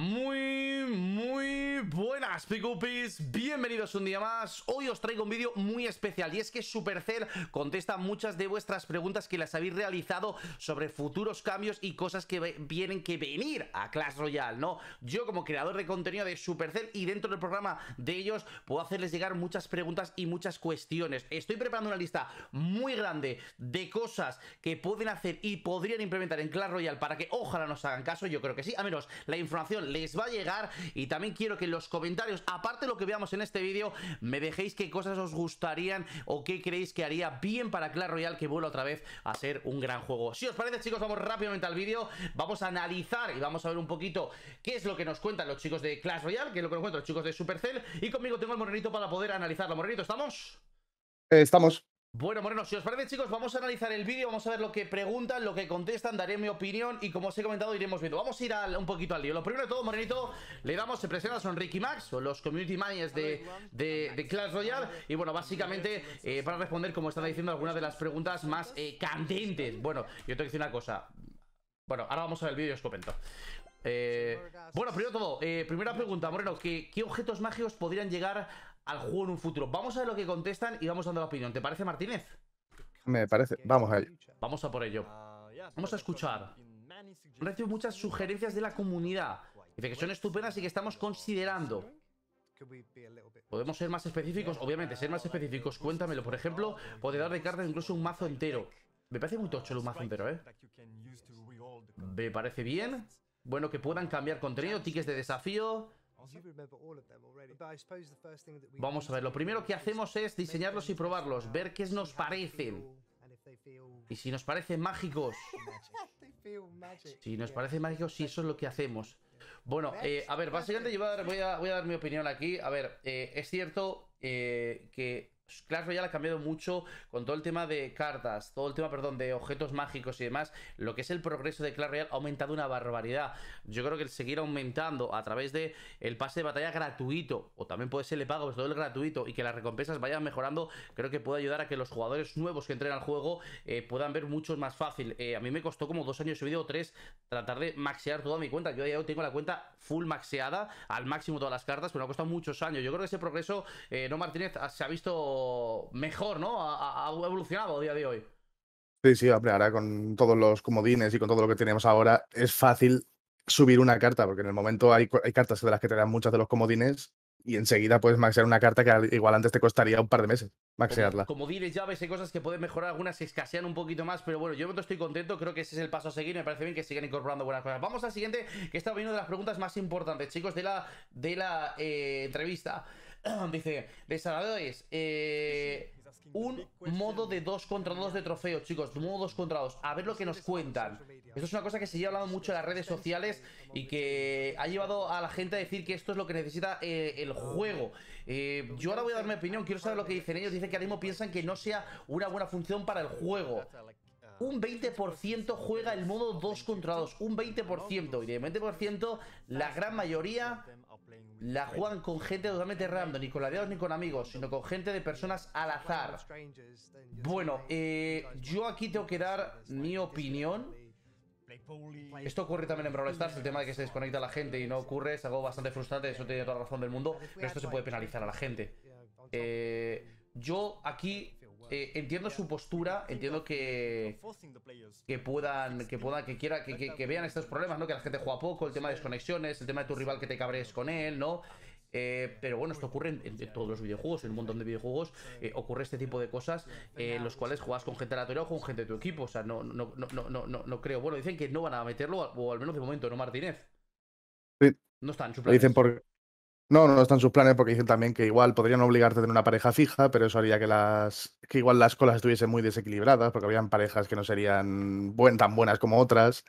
Muy ¡Pikupis! bienvenidos un día más Hoy os traigo un vídeo muy especial y es que Supercell contesta muchas de vuestras preguntas que las habéis realizado sobre futuros cambios y cosas que vienen que venir a Clash Royale, ¿no? Yo como creador de contenido de Supercell y dentro del programa de ellos puedo hacerles llegar muchas preguntas y muchas cuestiones Estoy preparando una lista muy grande de cosas que pueden hacer y podrían implementar en Clash Royale para que ojalá nos hagan caso, yo creo que sí, Al menos la información les va a llegar y también quiero que los comentarios aparte de lo que veamos en este vídeo, me dejéis qué cosas os gustarían o qué creéis que haría bien para Clash Royale que vuelva otra vez a ser un gran juego. Si os parece, chicos, vamos rápidamente al vídeo, vamos a analizar y vamos a ver un poquito qué es lo que nos cuentan los chicos de Clash Royale, Qué es lo que nos cuentan los chicos de Supercell, y conmigo tengo el morenito para poder analizarlo. Morenito, ¿estamos? Eh, estamos. Bueno, Moreno, si os parece, chicos, vamos a analizar el vídeo, vamos a ver lo que preguntan, lo que contestan, daré mi opinión y como os he comentado iremos viendo. Vamos a ir un poquito al lío. Lo primero de todo, Morenito, le damos, se presenta, son Ricky Max, son los community managers de, de, Clash Royale y bueno, básicamente eh, para responder, como están diciendo, algunas de las preguntas más eh, candentes. Bueno, yo tengo que decir una cosa. Bueno, ahora vamos a ver el vídeo y os comento. Eh, bueno, primero todo, primera pregunta, Moreno, ¿qué, ¿qué, objetos mágicos podrían llegar al juego en un futuro. Vamos a ver lo que contestan y vamos dando la opinión. ¿Te parece, Martínez? Me parece. Vamos a ello. Vamos a por ello. Vamos a escuchar. Recibo muchas sugerencias de la comunidad. Dice que son estupendas y que estamos considerando. Podemos ser más específicos, obviamente, ser más específicos, cuéntamelo. Por ejemplo, dar de cartas, incluso un mazo entero. Me parece muy tocho el mazo entero, ¿eh? Me parece bien. Bueno, que puedan cambiar contenido, tickets de desafío. Vamos a ver, lo primero que hacemos es diseñarlos y probarlos, ver qué nos parecen. Y si nos parecen mágicos. Si nos parecen mágicos, si eso es lo que hacemos. Bueno, eh, a ver, básicamente yo voy a, dar, mi opinión aquí. A ver, eh, es cierto eh, que pues Clash Royale ha cambiado mucho con todo el tema de cartas, todo el tema, perdón, de objetos mágicos y demás. Lo que es el progreso de Clash Royale ha aumentado una barbaridad. Yo creo que el seguir aumentando a través de el pase de batalla gratuito, o también puede ser le pago, pero todo el gratuito, y que las recompensas vayan mejorando, creo que puede ayudar a que los jugadores nuevos que entren al juego eh, puedan ver mucho más fácil. Eh, a mí me costó como dos años y medio o tres tratar de maxear toda mi cuenta. Yo ya tengo la cuenta full maxeada, al máximo todas las cartas, pero me ha costado muchos años. Yo creo que ese progreso, eh, no Martínez, ah, se ha visto mejor, ¿no? Ha, evolucionado a día de hoy. Sí, sí, ahora con todos los comodines y con todo lo que tenemos ahora, es fácil subir una carta, porque en el momento hay, cartas de las que te dan muchas de los comodines y enseguida puedes maxear una carta que igual antes te costaría un par de meses maxearla. Comodines, llaves y cosas que pueden mejorar, algunas se escasean un poquito más, pero bueno, yo estoy contento, creo que ese es el paso a seguir, me parece bien que sigan incorporando buenas cosas. Vamos al siguiente, que está viendo de las preguntas más importantes, chicos, de la, de la eh, entrevista. Dice, desarrolladores, eh, un modo de 2 contra 2 de trofeo, chicos, modo 2 contra 2, a ver lo que nos cuentan. Esto es una cosa que se ha hablado mucho en las redes sociales y que ha llevado a la gente a decir que esto es lo que necesita eh, el juego. Eh, yo ahora voy a dar mi opinión, quiero saber lo que dicen ellos. Dicen que ahora piensan que no sea una buena función para el juego. Un 20% juega el modo 2 contra 2, un 20%, y de 20% la gran mayoría la juegan con gente totalmente random, ni con aliados ni con amigos, sino con gente de personas al azar. Bueno, eh, yo aquí tengo que dar mi opinión. Esto ocurre también en Brawl Stars, el tema de que se desconecta la gente y no ocurre es algo bastante frustrante, eso tiene toda la razón del mundo, pero esto se puede penalizar a la gente. Eh, yo aquí eh, entiendo su postura, entiendo que que puedan, que puedan, que quiera, que, vean estos problemas, ¿no? Que la gente juega poco, el tema de desconexiones, el tema de tu rival que te cabrees con él, ¿no? Eh, pero bueno, esto ocurre en, todos los videojuegos, en un montón de videojuegos eh, ocurre este tipo de cosas en los cuales juegas con gente aleatoria o con gente de tu equipo. O sea, no, no, no, no, no, no creo. Bueno, dicen que no van a meterlo, o al menos de momento, ¿no, Martínez? No están en Dicen por, no, no están sus planes porque dicen también que igual podrían obligarte a tener una pareja fija, pero eso haría que las que igual las colas estuviesen muy desequilibradas porque habían parejas que no serían tan buenas como otras.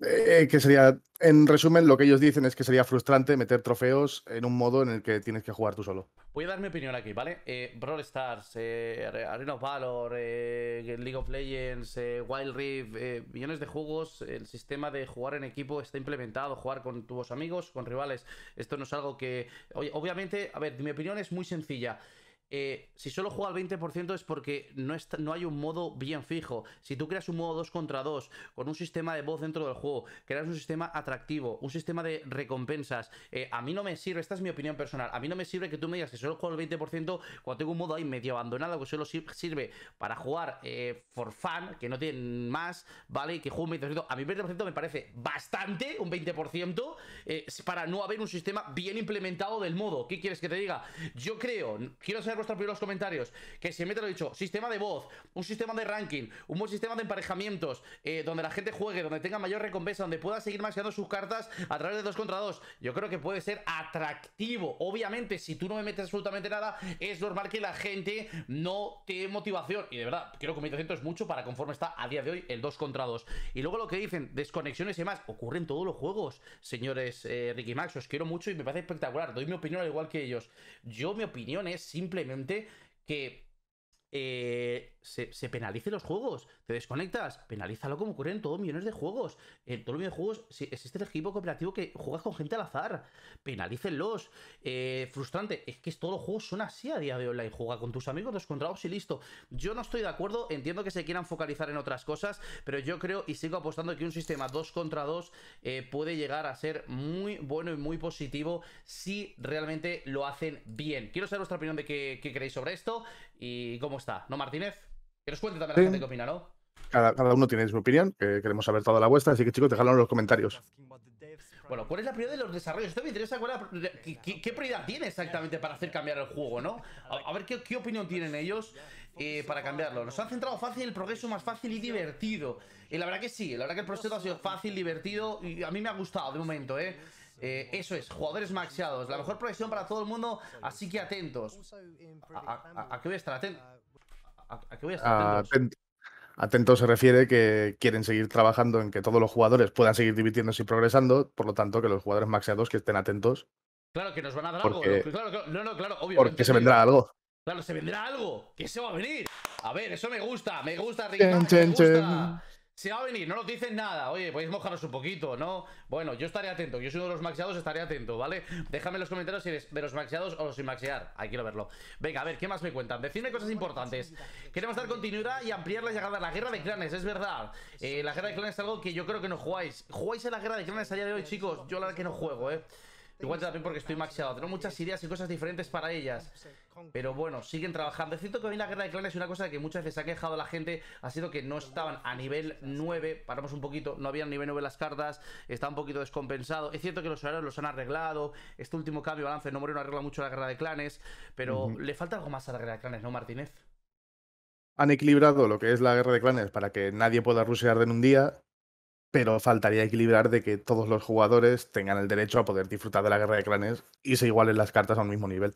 Eh, que sería, en resumen, lo que ellos dicen es que sería frustrante meter trofeos en un modo en el que tienes que jugar tú solo. Voy a dar mi opinión aquí, ¿vale? Eh, Brawl Stars, eh, Arena of Valor, eh, League of Legends, Wild Rift, millones de juegos, el sistema de jugar en equipo está implementado, jugar con tus amigos, con rivales. Esto no es algo que... Obviamente, a ver, mi opinión es muy sencilla. Eh, si solo juega al 20% es porque no, está, no, hay un modo bien fijo. Si tú creas un modo 2 contra 2, con un sistema de voz dentro del juego, creas un sistema atractivo, un sistema de recompensas, eh, a mí no me sirve, esta es mi opinión personal, a mí no me sirve que tú me digas que solo juego al 20% cuando tengo un modo ahí medio abandonado que solo sirve para jugar eh, for fun, que no tienen más, ¿vale? que juego un 20%. A mí 20% me parece bastante, un 20%, para no haber un sistema bien implementado del modo. ¿Qué quieres que te diga? Yo creo, quiero saber vuestros primeros comentarios. Que si me te lo he dicho, sistema de voz, un sistema de ranking, un buen sistema de emparejamientos, eh, donde la gente juegue, donde tenga mayor recompensa, donde pueda seguir maxeando sus cartas a través de 2 contra 2. Yo creo que puede ser atractivo. Obviamente, si tú no me metes absolutamente nada, es normal que la gente no te motivación. Y de verdad, quiero que me es mucho para conforme está a día de hoy el 2 contra 2. Y luego lo que dicen, desconexiones y más ocurren todos los juegos, señores eh, Ricky Max. Os quiero mucho y me parece espectacular. Doy mi opinión al igual que ellos. Yo, mi opinión es simple simplemente que eh, se, se penalice los juegos. Te desconectas, penalízalo como ocurre en todos millones de juegos. En todos millones de juegos si existe el equipo cooperativo que juegas con gente al azar. Penalícenlos. Eh, frustrante. Es que todos los juegos son así a día de online. Juega con tus amigos, contra dos y listo. Yo no estoy de acuerdo. Entiendo que se quieran focalizar en otras cosas, pero yo creo y sigo apostando que un sistema 2 contra 2 eh, puede llegar a ser muy bueno y muy positivo si realmente lo hacen bien. Quiero saber vuestra opinión de qué creéis sobre esto y cómo está. ¿No, Martínez? Que nos cuente también la gente qué opina, ¿no? Cada, uno tiene su opinión, queremos saber toda la vuestra, así que chicos, dejadlo en los comentarios. Bueno, ¿cuál es la prioridad de los desarrollos? Esto me interesa qué, prioridad tiene exactamente para hacer cambiar el juego, ¿no? A, ver qué, opinión tienen ellos eh, para cambiarlo. Nos han centrado fácil, el progreso más fácil y divertido. Y eh, la verdad que sí, la verdad que el proceso ha sido fácil, divertido y a mí me ha gustado de momento, ¿eh? eh eso es, jugadores maxeados. La mejor progresión para todo el mundo, así que atentos. ¿A, qué voy a estar atento? Ah, atentos? Atento. se refiere que quieren seguir trabajando en que todos los jugadores puedan seguir divirtiéndose y progresando, por lo tanto que los jugadores maxeados que estén atentos. Claro, que nos van a dar algo. no, Porque se vendrá algo. Claro, se vendrá algo. Que se va a venir. A ver, eso me gusta, me gusta, Me gusta. Se va a venir, no nos dicen nada. Oye, podéis mojaros un poquito, ¿no? Bueno, yo estaré atento. Yo soy uno de los maxeados, estaré atento, ¿vale? Déjame en los comentarios si eres de los maxeados o los sin maxear. Ahí quiero verlo. Venga, a ver, ¿qué más me cuentan? Decidme cosas importantes. Queremos dar continuidad y ampliar la llegada a la guerra de clanes, es verdad. Eh, la guerra de clanes es algo que yo creo que no jugáis. ¿Jugáis en la guerra de clanes a día de hoy, chicos? Yo la que no juego, ¿eh? Igual también porque estoy maxeado. Tengo muchas ideas y cosas diferentes para ellas. Pero bueno, siguen trabajando. Es cierto que hoy en la guerra de clanes una cosa que muchas veces ha quejado a la gente. Ha sido que no estaban a nivel 9. Paramos un poquito. No habían nivel 9 las cartas. Está un poquito descompensado. Es cierto que los horarios los han arreglado. Este último cambio, balance, no Moreno arregla mucho la guerra de clanes. Pero le falta algo más a la guerra de clanes, ¿no, Martínez? Han equilibrado lo que es la guerra de clanes para que nadie pueda rushear en un día pero faltaría equilibrar de que todos los jugadores tengan el derecho a poder disfrutar de la guerra de clanes y se igualen las cartas a un mismo nivel.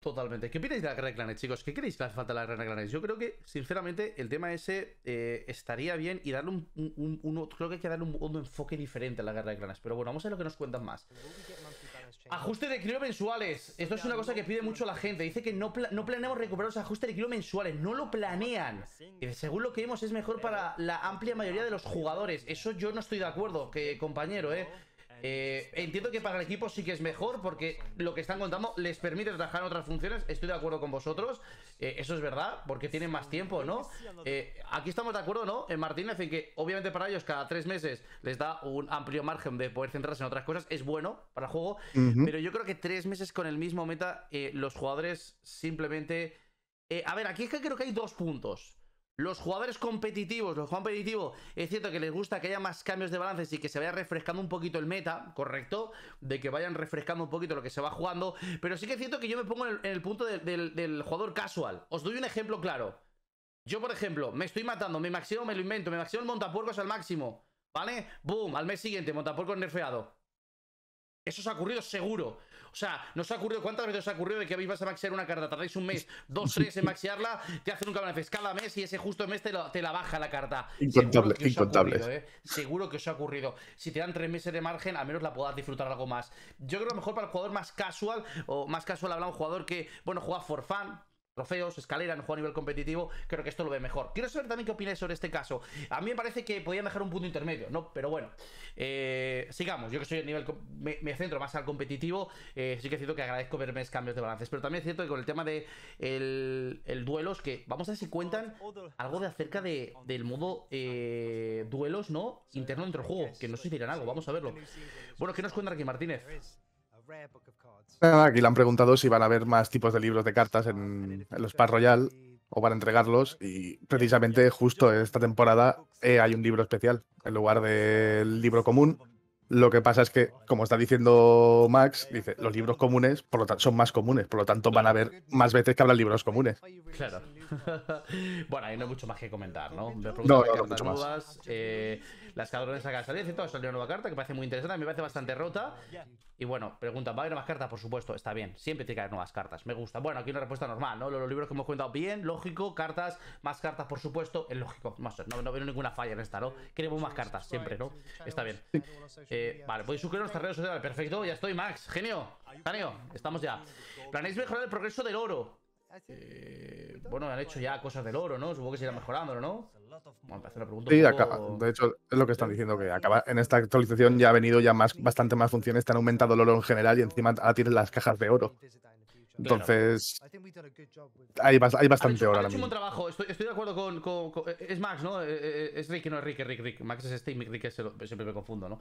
Totalmente. ¿Qué opináis de la guerra de clanes, chicos? ¿Qué creéis que hace falta la guerra de clanes? Yo creo que, sinceramente, el tema ese eh, estaría bien y darle un, Creo que hay que darle un, enfoque diferente a la guerra de clanes. Pero bueno, vamos a ver lo que nos cuentan más. Ajuste de kilo mensuales. Esto es una cosa que pide mucho la gente. Dice que no, no planeamos recuperar los ajustes de kilo mensuales. No lo planean. y según lo que vemos es mejor para la amplia mayoría de los jugadores. Eso yo no estoy de acuerdo, que compañero, ¿eh? Eh, entiendo que para el equipo sí que es mejor porque lo que están contando les permite trabajar otras funciones. Estoy de acuerdo con vosotros. Eh, eso es verdad, porque tienen más tiempo, ¿no? Eh, aquí estamos de acuerdo, ¿no? En Martínez, en que obviamente para ellos cada tres meses les da un amplio margen de poder centrarse en otras cosas. Es bueno para el juego, pero yo creo que tres meses con el mismo meta, los jugadores simplemente. a ver, aquí es que creo que hay dos puntos. Los jugadores competitivos, los jugadores competitivos, es cierto que les gusta que haya más cambios de balances y que se vaya refrescando un poquito el meta, ¿correcto? De que vayan refrescando un poquito lo que se va jugando, pero sí que es cierto que yo me pongo en el, punto del, jugador casual. Os doy un ejemplo claro. Yo, por ejemplo, me estoy matando, me máximo me lo invento, me máximo el montapuercos al máximo, ¿vale? Boom, al mes siguiente, montapuercos nerfeado. Eso os ha ocurrido seguro. O sea, nos ha ocurrido, ¿cuántas veces os ha ocurrido de que habéis vas a maxear una carta? Tardáis un mes, dos, tres en maxearla, te hacen un fes cada mes y ese justo mes te, te la baja la carta. Incontable, incontable. ¿eh? Seguro que os ha ocurrido. Si te dan tres meses de margen, al menos la puedas disfrutar algo más. Yo creo que lo mejor para el jugador más casual, o más casual habla un jugador que, bueno, juega for fun, trofeos, escalera, no juego a nivel competitivo, creo que esto lo ve mejor. Quiero saber también qué opináis sobre este caso. A mí me parece que podían dejar un punto intermedio, ¿no? Pero bueno, eh, sigamos. Yo que soy a nivel. Me, centro más al competitivo. Eh, sí que es cierto que agradezco verme cambios de balances. Pero también es cierto que con el tema de el, el duelos, que vamos a ver si cuentan algo de acerca de, del modo eh, duelos, ¿no? Interno dentro del juego. Que no sé si dirán algo, vamos a verlo. Bueno, ¿qué nos cuenta aquí, Martínez? Ah, aquí le han preguntado si van a haber más tipos de libros de cartas en, los Paz Royal o van a entregarlos y precisamente justo esta temporada eh, hay un libro especial en lugar del libro común. Lo que pasa es que, como está diciendo Max, dice, los libros comunes por lo tanto, son más comunes, por lo tanto van a haber más veces que hablan libros comunes. Claro. bueno, ahí no hay mucho más que comentar, ¿no? no, no, mucho más. Eh, las cabrones a 10, y todo. Salió una nueva carta que parece muy interesante. a mí Me parece bastante rota. Y bueno, preguntan, ¿va a haber más cartas? Por supuesto, está bien. Siempre tiene que haber nuevas cartas. Me gusta. Bueno, aquí una respuesta normal, ¿no? Los, libros que hemos comentado bien, lógico. Cartas, más cartas, por supuesto. Es lógico. no, no veo ninguna falla en esta, ¿no? Queremos más cartas siempre, ¿no? Está bien. Eh, vale, podéis suscribiros a nuestras redes sociales. Perfecto, ya estoy, Max. Genio. Genio, estamos ya. ¿Planéis mejorar el progreso del oro? Eh, bueno, han hecho ya cosas del oro, ¿no? Supongo que se irá mejorándolo, ¿no? sí, de hecho es lo que están diciendo, que acaba en esta actualización ya ha venido ya más, bastante más funciones, te han aumentado el oro en general y encima ahora tienes las cajas de oro. Entonces, hay, bastante hora. Hecho, hecho un buen trabajo, estoy, de acuerdo con, eh, Es Max, ¿no? Eh, eh, es Rick, no es Rick, Rick, Rick. Max es este y Rick es Siempre me confundo, ¿no?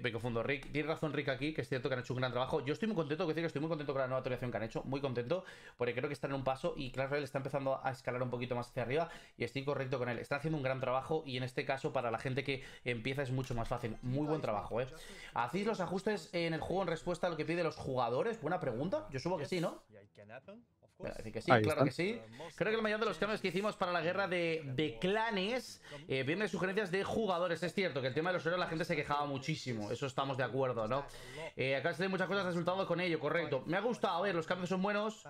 Me confundo. Rick, tiene razón Rick aquí, que es cierto que han hecho un gran trabajo. Yo estoy muy contento, que decir que estoy muy contento con la nueva actualización que han hecho, muy contento, porque creo que están en un paso y Clash Royale está empezando a escalar un poquito más hacia arriba y estoy correcto con él. Están haciendo un gran trabajo y en este caso para la gente que empieza es mucho más fácil. Muy buen trabajo, ¿eh? ¿Hacéis los ajustes en el juego en respuesta a lo que piden los jugadores? Buena pregunta. Yo yo supongo que sí, ¿no? que sí, claro que sí. Creo que el mayor de los cambios que hicimos para la guerra de, de clanes eh, vienen de sugerencias de jugadores. Es cierto que el tema de los héroes la gente se quejaba muchísimo. Eso estamos de acuerdo, ¿no? Eh, acá se muchas cosas resultado con ello, correcto. Me ha gustado, a ver, los cambios son buenos.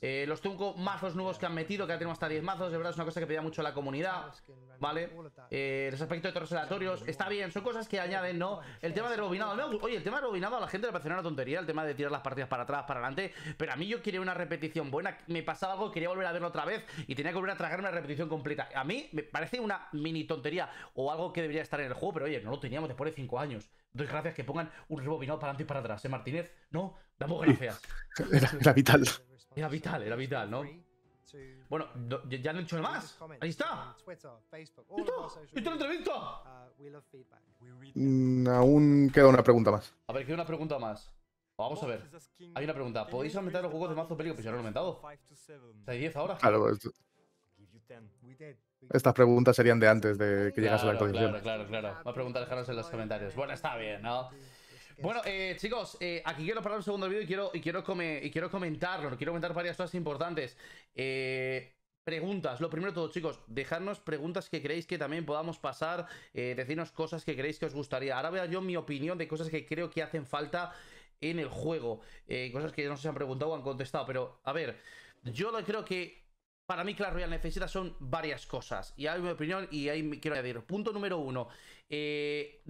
Eh, los tengo mazos nuevos que han metido, que ahora tenemos hasta 10 mazos, de verdad es una cosa que pedía mucho la comunidad, ah, ¿vale? el eh, aspecto de torres aleatorios, está bien, son cosas que añaden, ¿no? El tema de robinado oye, el tema de robinado a la gente le parece una tontería, el tema de tirar las partidas para atrás, para adelante, pero a mí yo quería una repetición buena, me pasaba algo, quería volver a verlo otra vez y tenía que volver a tragarme una repetición completa. A mí me parece una mini tontería o algo que debería estar en el juego, pero oye, no lo teníamos después de 5 años. Doy gracias que pongan un rebobinado para adelante y para atrás, ¿eh, Martínez? No, damos gracias. Era, era vital. Era vital, era vital, ¿no? Bueno, ya no he hecho nada más. Ahí está. ¿Listo? ¿Listo la entrevista? Mm, aún queda una pregunta más. A ver, queda una pregunta más. Vamos a ver. Hay una pregunta. ¿Podéis aumentar los juegos de mazo peligro? Pues ya lo han aumentado. ¿Está 10 ahora? Claro, esto, estas preguntas serían de antes de que llegase la actualización. Claro, claro, claro. Va a preguntar en los comentarios. Bueno, está bien, ¿no? Bueno, eh, chicos, eh, aquí quiero parar un segundo el vídeo y quiero, y, quiero quiero comentarlo. Quiero comentar varias cosas importantes. Eh, preguntas. Lo primero de todo, chicos, Dejadnos preguntas que creéis que también podamos pasar, eh, decirnos cosas que creéis que os gustaría. Ahora voy yo mi opinión de cosas que creo que hacen falta en el juego, cosas que no se han preguntado o han contestado, pero a ver, yo creo que para mí que la necesita son varias cosas. Y hay mi opinión y ahí quiero añadir. Punto número uno, eh,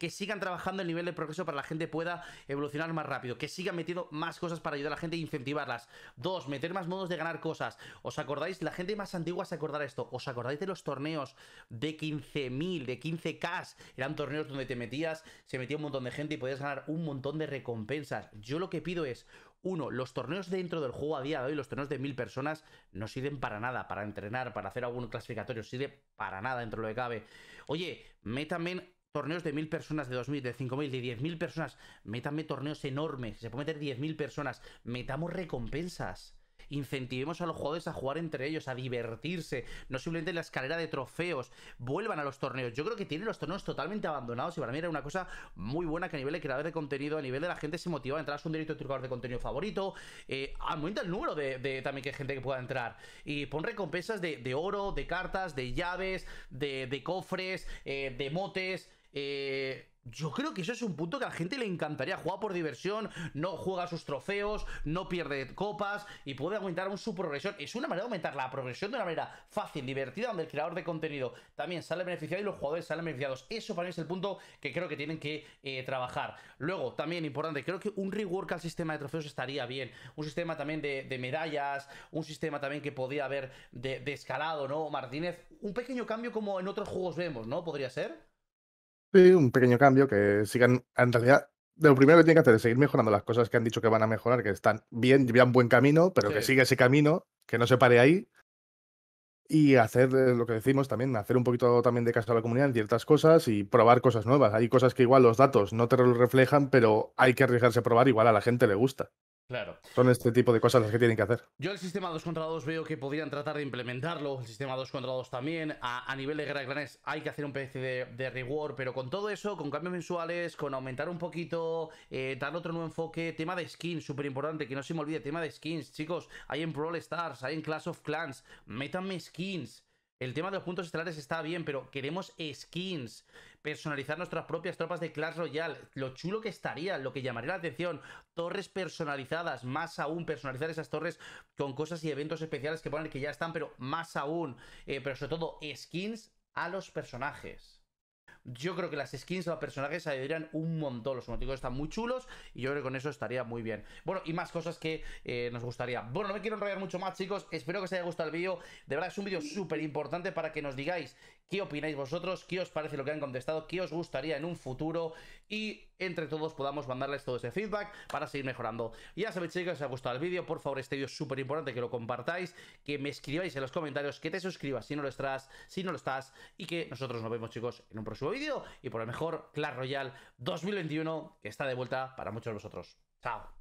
que sigan trabajando el nivel de progreso para la gente pueda evolucionar más rápido. Que sigan metiendo más cosas para ayudar a la gente e incentivarlas. Dos, meter más modos de ganar cosas. ¿Os acordáis? La gente más antigua se acordará esto. ¿Os acordáis de los torneos de 15.000, de 15K? Eran torneos donde te metías, se metía un montón de gente y podías ganar un montón de recompensas. Yo lo que pido es uno, los torneos dentro del juego a día de hoy, los torneos de mil personas, no sirven para nada, para entrenar, para hacer algún clasificatorio, sirve para nada dentro de lo que cabe. Oye, métanme torneos de mil personas, de mil, de cinco mil, de mil personas, métanme torneos enormes, se puede meter mil personas, metamos recompensas incentivemos a los jugadores a jugar entre ellos, a divertirse, no simplemente la escalera de trofeos, vuelvan a los torneos. Yo creo que tienen los torneos totalmente abandonados y para mí era una cosa muy buena que a nivel de creadores de contenido, a nivel de la gente se motiva a entrar a un directo de tu de contenido favorito, eh, aumenta el número de, también que gente que pueda entrar y pon recompensas de, oro, de cartas, de llaves, de, cofres, eh, de motes eh, yo creo que eso es un punto que a la gente le encantaría. Juega por diversión, no juega sus trofeos, no pierde copas y puede aumentar aún su progresión. Es una manera de aumentar la progresión de una manera fácil, divertida, donde el creador de contenido también sale beneficiado y los jugadores salen beneficiados. Eso para mí es el punto que creo que tienen que eh, trabajar. Luego, también importante, creo que un rework al sistema de trofeos estaría bien. Un sistema también de, medallas, un sistema también que podía haber de, de escalado, ¿no? Martínez, un pequeño cambio como en otros juegos vemos, ¿no? Podría ser. Sí, un pequeño cambio que sigan, en realidad, lo primero que tienen que hacer es seguir mejorando las cosas que han dicho que van a mejorar, que están bien, llevan buen camino, pero que siga ese camino, que no se pare ahí. Y hacer eh, lo que decimos también, hacer un poquito también de caso a la comunidad en ciertas cosas y probar cosas nuevas. Hay cosas que igual los datos no te reflejan, pero hay que arriesgarse a probar, igual a la gente le gusta. Claro. Son este tipo de cosas las que tienen que hacer. Yo el sistema 2 contra 2 veo que podrían tratar de implementarlo, el sistema 2 contra 2 también. A, nivel de guerra granes hay que hacer un PC de, reward, pero con todo eso, con cambios mensuales, con aumentar un poquito, eh, dar otro nuevo enfoque, tema de skins, súper importante, que no se me olvide, tema de skins, chicos, hay en Brawl Stars, hay en class of Clans, métanme skins, el tema de los puntos estelares está bien, pero queremos skins, personalizar nuestras propias tropas de Clash Royale, lo chulo que estaría, lo que llamaría la atención, torres personalizadas, más aún personalizar esas torres con cosas y eventos especiales que ponen que ya están, pero más aún, eh, pero sobre todo skins a los personajes. Yo creo que las skins o personajes ayudarían un montón. Los motivos están muy chulos y yo creo que con eso estaría muy bien. Bueno, y más cosas que eh, nos gustaría. Bueno, no me quiero enrollar mucho más, chicos. Espero que os haya gustado el vídeo. De verdad, es un vídeo súper importante para que nos digáis ¿Qué opináis vosotros? ¿Qué os parece lo que han contestado? ¿Qué os gustaría en un futuro? Y entre todos podamos mandarles todo ese feedback para seguir mejorando. Ya sabéis, chicos, si os ha gustado el vídeo, por favor, este vídeo es súper importante que lo compartáis, que me escribáis en los comentarios, que te suscribas si no lo estás, si no lo estás, y que nosotros nos vemos, chicos, en un próximo vídeo. Y por lo mejor, Clash Royale 2021 que está de vuelta para muchos de vosotros. Chao.